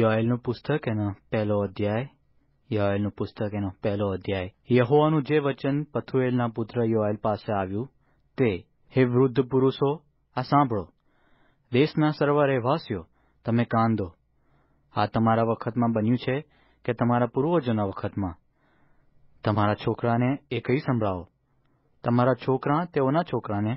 યોએલનું પુસ્તક એનો પહેલો અધ્યાય યોએલનું પુસ્તક એનો પહેલો અધ્યાય યહોવાનું જે વચન પથુએલના પુત્ર યોએલ પાસે આવ્યું તે હે વૃદ્ધ પુરુષો આ સાંભળો દેશના સર્વ રહેવાસીઓ તમે કાંદો આ તમારા વખતમાં બન્યું છે કે તમારા પૂર્વજોના વખતમાં તમારા છોકરાને એ કહી સંભળાવો તમારા છોકરા તેઓના છોકરાને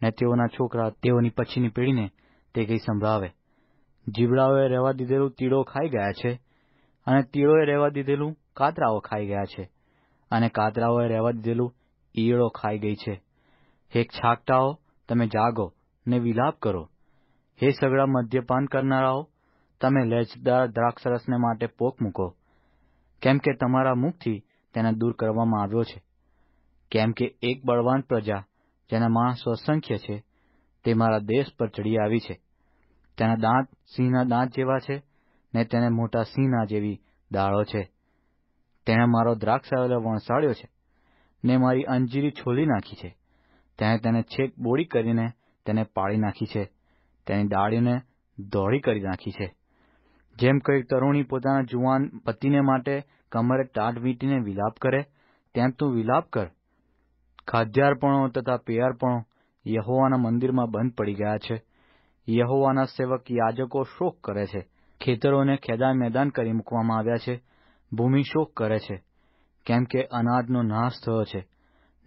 ને તેઓના છોકરા તેઓની પછીની પેઢીને તે કંઈ સંભળાવે જીવડાઓએ રહેવા દીધેલું તીડો ખાઈ ગયા છે અને તીડોએ રહેવા દીધેલું કાતરાઓ ખાઈ ગયા છે અને કાતરાઓએ રહેવા દીધેલું ઈયળો ખાઈ ગઈ છે હે છાકટાઓ તમે જાગો ને વિલાપ કરો હે સગડા મદ્યપાન કરનારાઓ તમે લેજદાર દ્રાક્ષરસને માટે પોક મૂકો કેમ કે તમારા મુખથી તેને દૂર કરવામાં આવ્યો છે કેમ કે એક બળવાન પ્રજા જેના માણસો અસંખ્ય છે તે મારા દેશ પર ચડી આવી છે તેના દાંત સિંહના દાંત જેવા છે ને તેને મોટા સિંહના જેવી દાળો છે તેણે મારો દ્રાક્ષાવેલો વણસાડ્યો છે ને મારી અંજીરી છોલી નાખી છે તેણે તેને છેક બોડી કરીને તેને પાળી નાખી છે તેની ડાળીને દોડી કરી નાખી છે જેમ કોઈ તરુણી પોતાના જુવાન પતિને માટે કમરે ટાટ વીંટીને વિલાપ કરે તેમ તું વિલાપ કર ખાદ્યાર્પણો તથા પેયારપણો યહોવાના મંદિરમાં બંધ પડી ગયા છે યહોવાના સેવક યાજકો શોક કરે છે ખેતરોને ખેદાન મેદાન કરી મૂકવામાં આવ્યા છે ભૂમિ શોક કરે છે કેમ કે અનાજનો નાશ થયો છે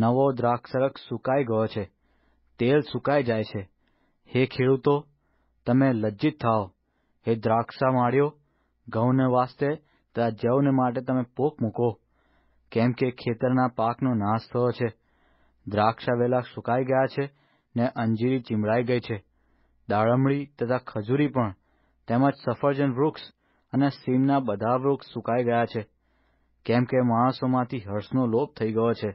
નવો દ્રાક્ષરક સુકાઈ ગયો છે તેલ સુકાઈ જાય છે હે ખેડૂતો તમે લજ્જિત થાઓ હે દ્રાક્ષા માળ્યો ઘઉંને વાસ્તે તથા જવને માટે તમે પોક મૂકો કેમ કે ખેતરના પાકનો નાશ થયો છે દ્રાક્ષા વેલા સુકાઈ ગયા છે ને અંજીરી ચીમડાઈ ગઈ છે દાળમળી તથા ખજૂરી પણ તેમજ સફરજન વૃક્ષ અને સીમના બધા વૃક્ષ સુકાઈ ગયા છે કેમ કે માણસોમાંથી હર્ષનો લોપ થઈ ગયો છે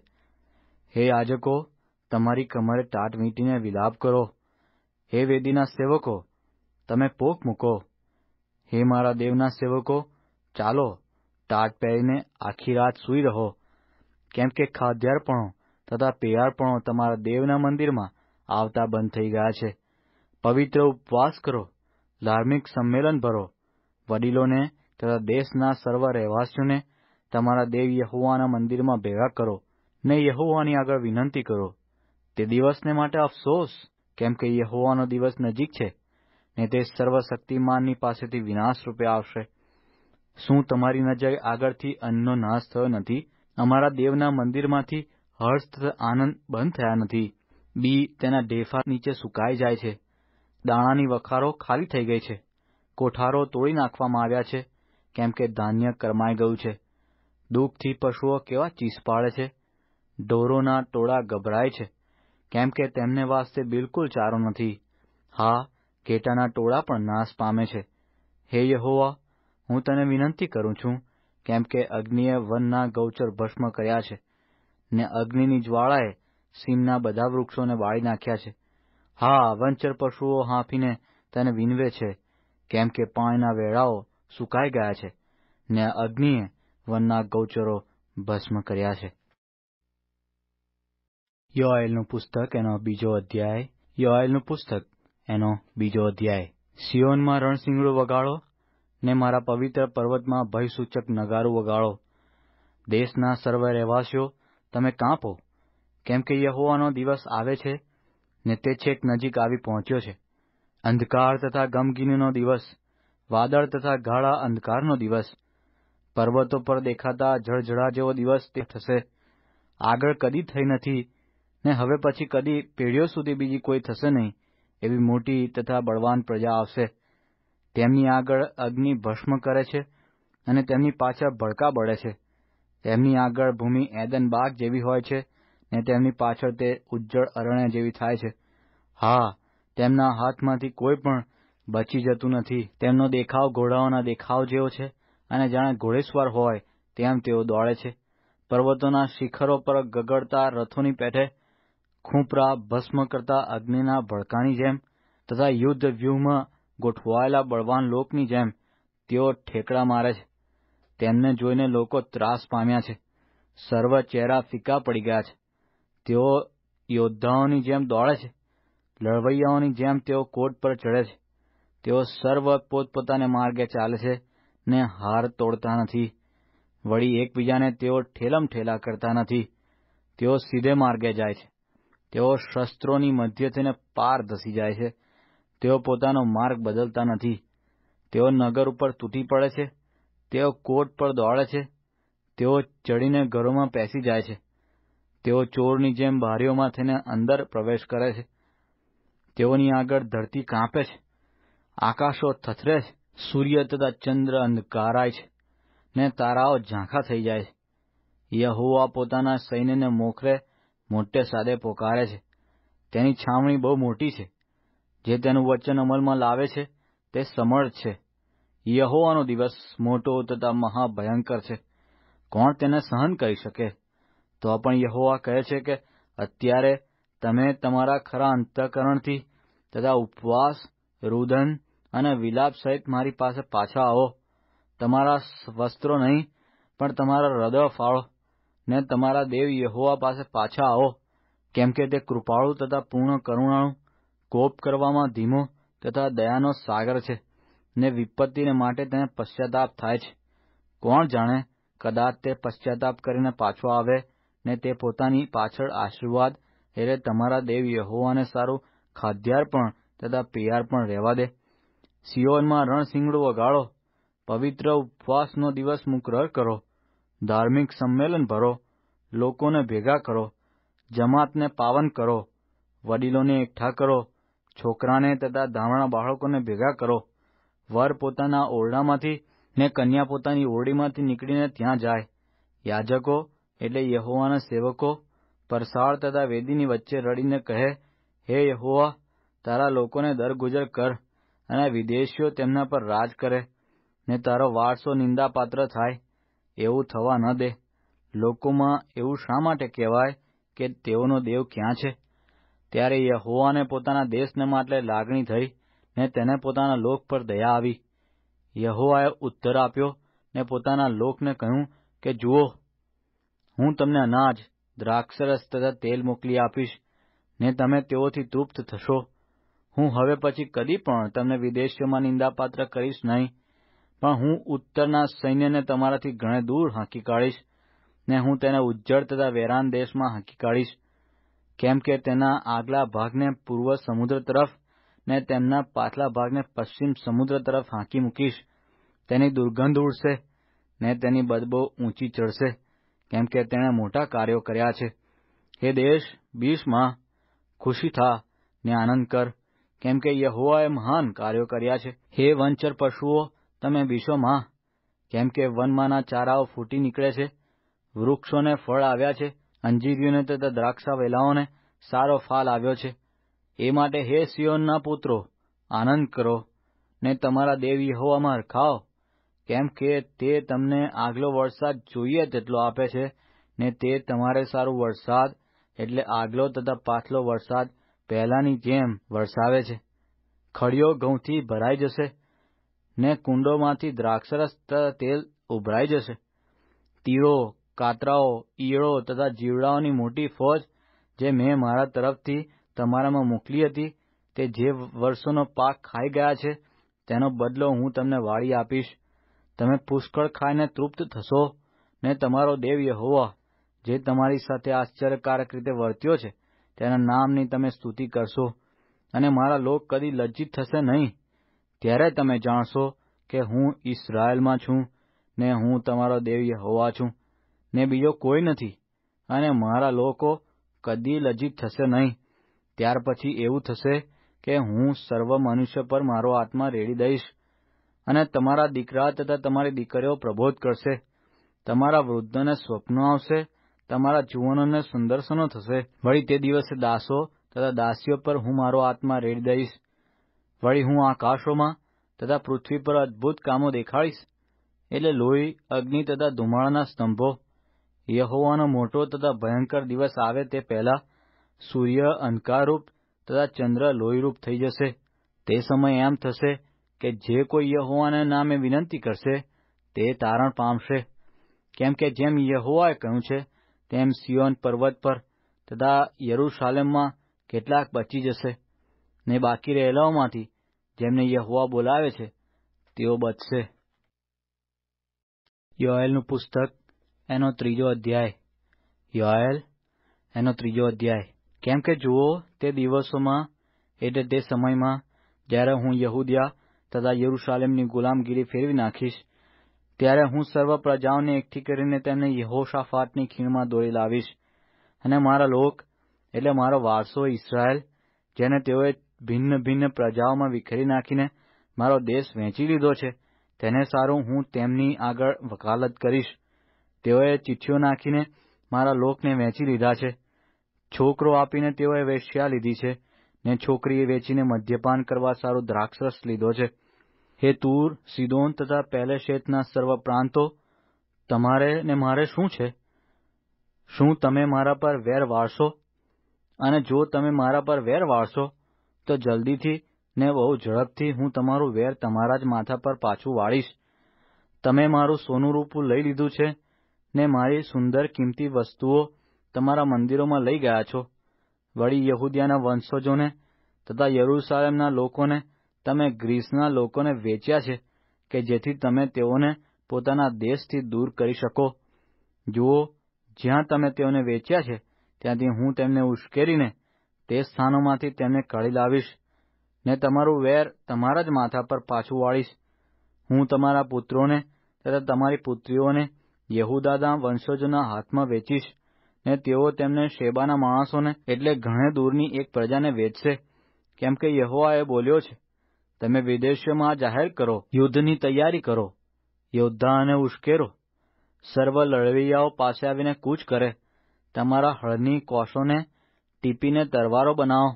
હે યાજકો તમારી કમરે ટાટ મીટીને વિલાપ કરો હે વેદીના સેવકો તમે પોક મૂકો હે મારા દેવના સેવકો ચાલો ટાટ પહેરીને આખી રાત સૂઈ રહો કેમ કે ખાદ્યાર્પણો તથા પેયાર્પણો તમારા દેવના મંદિરમાં આવતા બંધ થઈ ગયા છે પવિત્ર ઉપવાસ કરો ધાર્મિક સંમેલન ભરો વડીલોને તથા દેશના સર્વ રહેવાસીઓને તમારા દેવ યહોવાના મંદિરમાં ભેગા કરો ને યહોવાની આગળ વિનંતી કરો તે દિવસને માટે અફસોસ કેમ કે યહોવાનો દિવસ નજીક છે ને તે સર્વશક્તિમાનની પાસેથી વિનાશ રૂપે આવશે શું તમારી નજર આગળથી અન્નનો નાશ થયો નથી અમારા દેવના મંદિરમાંથી હર્ષ આનંદ બંધ થયા નથી બી તેના ઢેફા નીચે સુકાઈ જાય છે દાણાની વખારો ખાલી થઈ ગઈ છે કોઠારો તોડી નાખવામાં આવ્યા છે કેમ કે ધાન્ય કરમાઈ ગયું છે દુઃખથી પશુઓ કેવા ચીસ પાડે છે ઢોરોના ટોળા ગભરાય છે કેમ કે તેમને વાસ્તે બિલકુલ ચારો નથી હા ઘેટાના ટોળા પણ નાશ પામે છે હે યહોવા હું તને વિનંતી કરું છું કેમ કે અગ્નિએ વનના ગૌચર ભસ્મ કર્યા છે ને અગ્નિની જ્વાળાએ સીમના બધા વૃક્ષોને વાળી નાખ્યા છે હા વંચર પશુઓ હાંફીને તેને વિનવે છે કેમ કે પાણીના વેળાઓ સુકાઈ ગયા છે ને અગ્નિએ વનના ગૌચરો ભસ્મ કર્યા છે યોએલનું પુસ્તક એનો બીજો અધ્યાય યોએલનું પુસ્તક એનો બીજો અધ્યાય સિયોનમાં રણસિંગડું વગાડો ને મારા પવિત્ર પર્વતમાં ભયસૂચક નગારું વગાડો દેશના સર્વ રહેવાસીઓ તમે કાંપો કેમ કે યહોવાનો દિવસ આવે છે ને તે છેક નજીક આવી પહોંચ્યો છે અંધકાર તથા ગમગીનીનો દિવસ વાદળ તથા ગાળા અંધકારનો દિવસ પર્વતો પર દેખાતા જળજળા જેવો દિવસ તે થશે આગળ કદી થઈ નથી ને હવે પછી કદી પેઢીઓ સુધી બીજી કોઈ થશે નહીં એવી મોટી તથા બળવાન પ્રજા આવશે તેમની આગળ અગ્નિ ભસ્મ કરે છે અને તેમની પાછળ ભડકા બળે છે તેમની આગળ ભૂમિ એદન બાગ જેવી હોય છે ને તેમની પાછળ તે ઉજ્જળ અરણ્ય જેવી થાય છે હા તેમના હાથમાંથી કોઈ પણ બચી જતું નથી તેમનો દેખાવ ઘોડાઓના દેખાવ જેવો છે અને જાણે ઘોડેસવાર હોય તેમ તેઓ દોડે છે પર્વતોના શિખરો પર ગગડતા રથોની પેઠે ખૂંપરા ભસ્મ કરતા અગ્નિના ભડકાની જેમ તથા યુદ્ધ વ્યૂહમાં ગોઠવાયેલા બળવાન લોકની જેમ તેઓ ઠેકડા મારે છે તેમને જોઈને લોકો ત્રાસ પામ્યા છે સર્વ ચહેરા ફીકા પડી ગયા છે તેઓ યોદ્ધાઓની જેમ દોડે છે લડવૈયાઓની જેમ તેઓ કોટ પર ચડે છે તેઓ સર્વ પોતપોતાને માર્ગે ચાલે છે ને હાર તોડતા નથી વળી એકબીજાને તેઓ ઠેલમ ઠેલા કરતા નથી તેઓ સીધે માર્ગે જાય છે તેઓ શસ્ત્રોની મધ્યથીને પાર ધસી જાય છે તેઓ પોતાનો માર્ગ બદલતા નથી તેઓ નગર ઉપર તૂટી પડે છે તેઓ કોટ પર દોડે છે તેઓ ચડીને ઘરોમાં પેસી જાય છે તેઓ ચોરની જેમ બારીઓમાં થઈને અંદર પ્રવેશ કરે છે તેઓની આગળ ધરતી કાંપે છે આકાશો થથરે છે સૂર્ય તથા ચંદ્ર અંધકારાય છે ને તારાઓ ઝાંખા થઈ જાય છે યહોવા પોતાના સૈન્યને મોખરે મોટે સાદે પોકારે છે તેની છાવણી બહુ મોટી છે જે તેનું વચન અમલમાં લાવે છે તે સમર્થ છે યહોવાનો દિવસ મોટો તથા મહાભયંકર છે કોણ તેને સહન કરી શકે તો પણ યહોવા કહે છે કે અત્યારે તમે તમારા ખરા અંતઃકરણથી તથા ઉપવાસ રુદન અને વિલાપ સહિત મારી પાસે પાછા આવો તમારા વસ્ત્રો નહીં પણ તમારા હૃદય ફાળો ને તમારા દેવ યહોવા પાસે પાછા આવો કેમ કે તે કૃપાળુ તથા પૂર્ણ કરુણાળુ કોપ કરવામાં ધીમો તથા દયાનો સાગર છે ને વિપત્તિને માટે તેને પશ્ચાતાપ થાય છે કોણ જાણે કદાચ તે પશ્ચાતાપ કરીને પાછો આવે ને તે પોતાની પાછળ આશીર્વાદ એટલે તમારા દેવ યહોવાને સારું ખાદ્યાર પણ તથા પિયાર પણ રહેવા દે સિયોનમાં રણસિંગડો વગાડો પવિત્ર ઉપવાસનો દિવસ મુકરર કરો ધાર્મિક સંમેલન ભરો લોકોને ભેગા કરો જમાતને પાવન કરો વડીલોને એકઠા કરો છોકરાને તથા ધામણા બાળકોને ભેગા કરો વર પોતાના ઓરડામાંથી ને કન્યા પોતાની ઓરડીમાંથી નીકળીને ત્યાં જાય યાજકો એટલે યહોવાના સેવકો પરસાળ તથા વેદીની વચ્ચે રડીને કહે હે યહોવા તારા લોકોને દરગુજર કર અને વિદેશીઓ તેમના પર રાજ કરે ને તારો વારસો નિંદાપાત્ર થાય એવું થવા ન દે લોકોમાં એવું શા માટે કહેવાય કે તેઓનો દેવ ક્યાં છે ત્યારે યહોવાને પોતાના દેશને માટે લાગણી થઈ ને તેને પોતાના લોક પર દયા આવી યહોવાએ ઉત્તર આપ્યો ને પોતાના લોકને કહ્યું કે જુઓ હું તમને અનાજ દ્રાક્ષરસ તથા તેલ મોકલી આપીશ ને તમે તેઓથી તૃપ્ત થશો હું હવે પછી કદી પણ તમને વિદેશીઓમાં નિંદાપાત્ર કરીશ નહીં પણ હું ઉત્તરના સૈન્યને તમારાથી ઘણે દૂર હાંકી કાઢીશ ને હું તેને ઉજ્જળ તથા વેરાન દેશમાં હાંકી કાઢીશ કેમ કે તેના આગલા ભાગને પૂર્વ સમુદ્ર તરફ ને તેમના પાછલા ભાગને પશ્ચિમ સમુદ્ર તરફ હાંકી મૂકીશ તેની દુર્ગંધ ઉડશે ને તેની બદબો ઊંચી ચડશે કેમ કે તેણે મોટા કાર્યો કર્યા છે હે દેશ બીસમાં ખુશી થા ને આનંદ કર કેમ કે યહોવાએ મહાન કાર્યો કર્યા છે હે વંચર પશુઓ તમે બીસોમાં કેમ કે વનમાંના ચારાઓ ફૂટી નીકળે છે વૃક્ષોને ફળ આવ્યા છે અંજીરીઓને તથા દ્રાક્ષા વેલાઓને સારો ફાલ આવ્યો છે એ માટે હે સિયોનના પુત્રો આનંદ કરો ને તમારા દેવી યહોવામાં ખાઓ કેમ કે તે તમને આગલો વરસાદ જોઈએ તેટલો આપે છે ને તે તમારે સારું વરસાદ એટલે આગલો તથા પાછલો વરસાદ પહેલાની જેમ વરસાવે છે ખડીયો ઘઉંથી ભરાઈ જશે ને કુંડોમાંથી દ્રાક્ષરસ તેલ ઉભરાઈ જશે તીરો કાતરાઓ ઈયળો તથા જીવડાઓની મોટી ફોજ જે મેં મારા તરફથી તમારામાં મોકલી હતી તે જે વર્ષોનો પાક ખાઈ ગયા છે તેનો બદલો હું તમને વાળી આપીશ તમે પુષ્કળ ખાઈને તૃપ્ત થશો ને તમારો દેવ યહોવા જે તમારી સાથે આશ્ચર્યકારક રીતે વર્ત્યો છે તેના નામની તમે સ્તુતિ કરશો અને મારા લોક કદી લજ્જિત થશે નહીં ત્યારે તમે જાણશો કે હું ઇસરાયલમાં છું ને હું તમારો દેવ હોવા છું ને બીજો કોઈ નથી અને મારા લોકો કદી લજ્જિત થશે નહીં ત્યાર પછી એવું થશે કે હું સર્વ મનુષ્ય પર મારો આત્મા રેડી દઈશ અને તમારા દીકરા તથા તમારી દીકરીઓ પ્રબોધ કરશે તમારા વૃદ્ધને સ્વપ્નો આવશે તમારા જુવનોને સંદર્શનો થશે વળી તે દિવસે દાસો તથા દાસીઓ પર હું મારો આત્મા રેડ દઈશ વળી હું આકાશોમાં તથા પૃથ્વી પર અદ્ભુત કામો દેખાડીશ એટલે લોહી અગ્નિ તથા ધુમાળાના સ્તંભો યહોવાનો મોટો તથા ભયંકર દિવસ આવે તે પહેલા સૂર્ય અંકારરૂપ તથા ચંદ્ર લોહીરૂપ થઈ જશે તે સમય એમ થશે કે જે કોઈ યહોવાના નામે વિનંતી કરશે તે તારણ પામશે કેમ કે જેમ યહોવાએ કહ્યું છે તેમ સિયોન પર્વત પર તથા યરૂશાલેમમાં કેટલાક બચી જશે ને બાકી રહેલાઓમાંથી જેમને યહોવા બોલાવે છે તેઓ બચશે યોએલનું પુસ્તક એનો ત્રીજો અધ્યાય યોએલ એનો ત્રીજો અધ્યાય કેમ કે જુઓ તે દિવસોમાં એટલે તે સમયમાં જ્યારે હું યહૂદિયા તથા યરૂશાલેમની ગુલામગીરી ફેરવી નાખીશ ત્યારે હું સર્વ પ્રજાઓને એકઠી કરીને તેને યહોશાફાટની ખીણમાં દોરી લાવીશ અને મારા લોક એટલે મારો વારસો ઇસરાયલ જેને તેઓએ ભિન્ન ભિન્ન પ્રજાઓમાં વિખેરી નાખીને મારો દેશ વહેંચી લીધો છે તેને સારું હું તેમની આગળ વકાલત કરીશ તેઓએ ચિઠ્ઠીઓ નાખીને મારા લોકને વહેંચી લીધા છે છોકરો આપીને તેઓએ વેશ્યા લીધી છે ને છોકરીએ વેચીને મદ્યપાન કરવા સારો દ્રાક્ષરસ લીધો છે હે તૂર સિદોન તથા પેલેશેતના સર્વ પ્રાંતો તમારે ને મારે શું છે શું તમે મારા પર વેર વાળશો અને જો તમે મારા પર વેર વાળશો તો જલ્દીથી ને બહુ ઝડપથી હું તમારું વેર તમારા જ માથા પર પાછું વાળીશ તમે મારું સોનું રૂપું લઈ લીધું છે ને મારી સુંદર કિંમતી વસ્તુઓ તમારા મંદિરોમાં લઈ ગયા છો વળી યહૂદિયાના વંશજોને તથા યરૂસાલેમના લોકોને તમે ગ્રીસના લોકોને વેચ્યા છે કે જેથી તમે તેઓને પોતાના દેશથી દૂર કરી શકો જુઓ જ્યાં તમે તેઓને વેચ્યા છે ત્યાંથી હું તેમને ઉશ્કેરીને તે સ્થાનોમાંથી તેમને કાઢી લાવીશ ને તમારું વેર તમારા જ માથા પર પાછું વાળીશ હું તમારા પુત્રોને તથા તમારી પુત્રીઓને યહુદાદા વંશજોના હાથમાં વેચીશ ને તેઓ તેમને શેબાના માણસોને એટલે ઘણે દૂરની એક પ્રજાને વેચશે કેમ કે યહોવાએ બોલ્યો છે તમે વિદેશોમાં જાહેર કરો યુદ્ધની તૈયારી કરો યોદ્ધાઓને ઉશ્કેરો સર્વ લડવૈયાઓ પાસે આવીને કૂચ કરે તમારા હળની કોષોને ટીપીને તરવારો બનાવો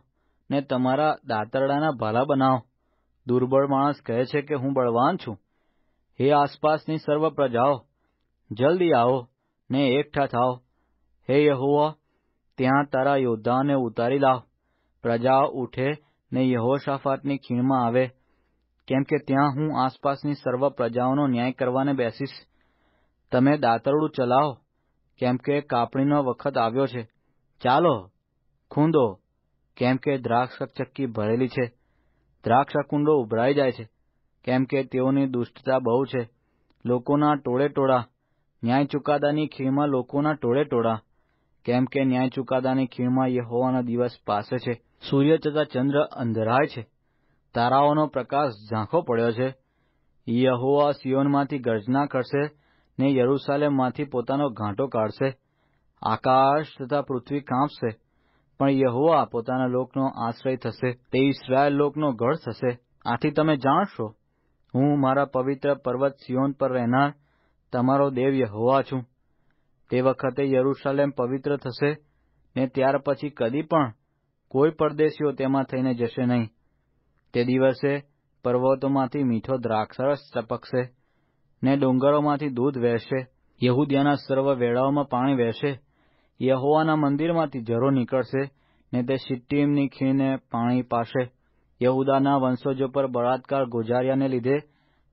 ને તમારા દાંતરડાના ભાલા બનાવો દુર્બળ માણસ કહે છે કે હું બળવાન છું હે આસપાસની સર્વ પ્રજાઓ જલ્દી આવો ને એકઠા થાવ હે યહોવા ત્યાં તારા યોદ્ધાને ઉતારી લાવ પ્રજાઓ ઉઠે ને યહોશાફાતની ખીણમાં આવે કેમ કે ત્યાં હું આસપાસની સર્વ પ્રજાઓનો ન્યાય કરવાને બેસીશ તમે દાતરડું ચલાવો કેમ કે કાપણીનો વખત આવ્યો છે ચાલો ખૂંદો કેમ કે દ્રાક્ષ ચક્કી ભરેલી છે દ્રાક્ષ કુંડો ઉભરાઈ જાય છે કેમ કે તેઓની દુષ્ટતા બહુ છે લોકોના ટોળે ટોળા ન્યાય ચુકાદાની ખીણમાં લોકોના ટોળે ટોળા કેમ કે ન્યાય ચુકાદાની ખીણમાં યહોવાનો દિવસ પાસે છે સૂર્ય તથા ચંદ્ર અંધરાય છે તારાઓનો પ્રકાશ ઝાંખો પડ્યો છે યહોવા સિયોનમાંથી ગર્જના કરશે ને યરૂસાલેમમાંથી પોતાનો ઘાંટો કાઢશે આકાશ તથા પૃથ્વી કાંપશે પણ યહોવા પોતાના લોકનો આશ્રય થશે તે ઇસરાયેલ લોકનો ગઢ થશે આથી તમે જાણશો હું મારા પવિત્ર પર્વત સિયોન પર રહેનાર તમારો દેવ યહોવા છું તે વખતે યરૂશાલેમ પવિત્ર થશે ને ત્યાર પછી કદી પણ કોઈ પરદેશીઓ તેમાં થઈને જશે નહીં તે દિવસે પર્વતોમાંથી મીઠો દ્રાક્ષરસ ટપકશે ને ડુંગરોમાંથી દૂધ વહેશે યહૂદિયાના સર્વ વેળાઓમાં પાણી વહેશે યહોવાના મંદિરમાંથી ઝરો નીકળશે ને તે શિટ્ટીમની ખીણને પાણી પાશે યહૂદાના વંશજો પર બળાત્કાર ગોજાર્યાને લીધે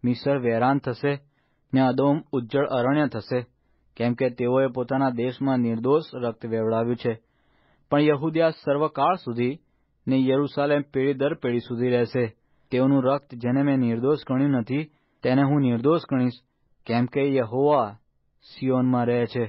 મિસર વેરાન થશે ને અદોમ ઉજ્જળ અરણ્ય થશે કેમ કે તેઓએ પોતાના દેશમાં નિર્દોષ રક્ત વેવડાવ્યું છે પણ યહૂદી સર્વકાળ સુધી ને યરૂશલેમ પેઢી દર પેઢી સુધી રહેશે તેઓનું રક્ત જેને મેં નિર્દોષ ગણ્યું નથી તેને હું નિર્દોષ ગણીશ કેમ કે યહોવા સિયોનમાં રહે છે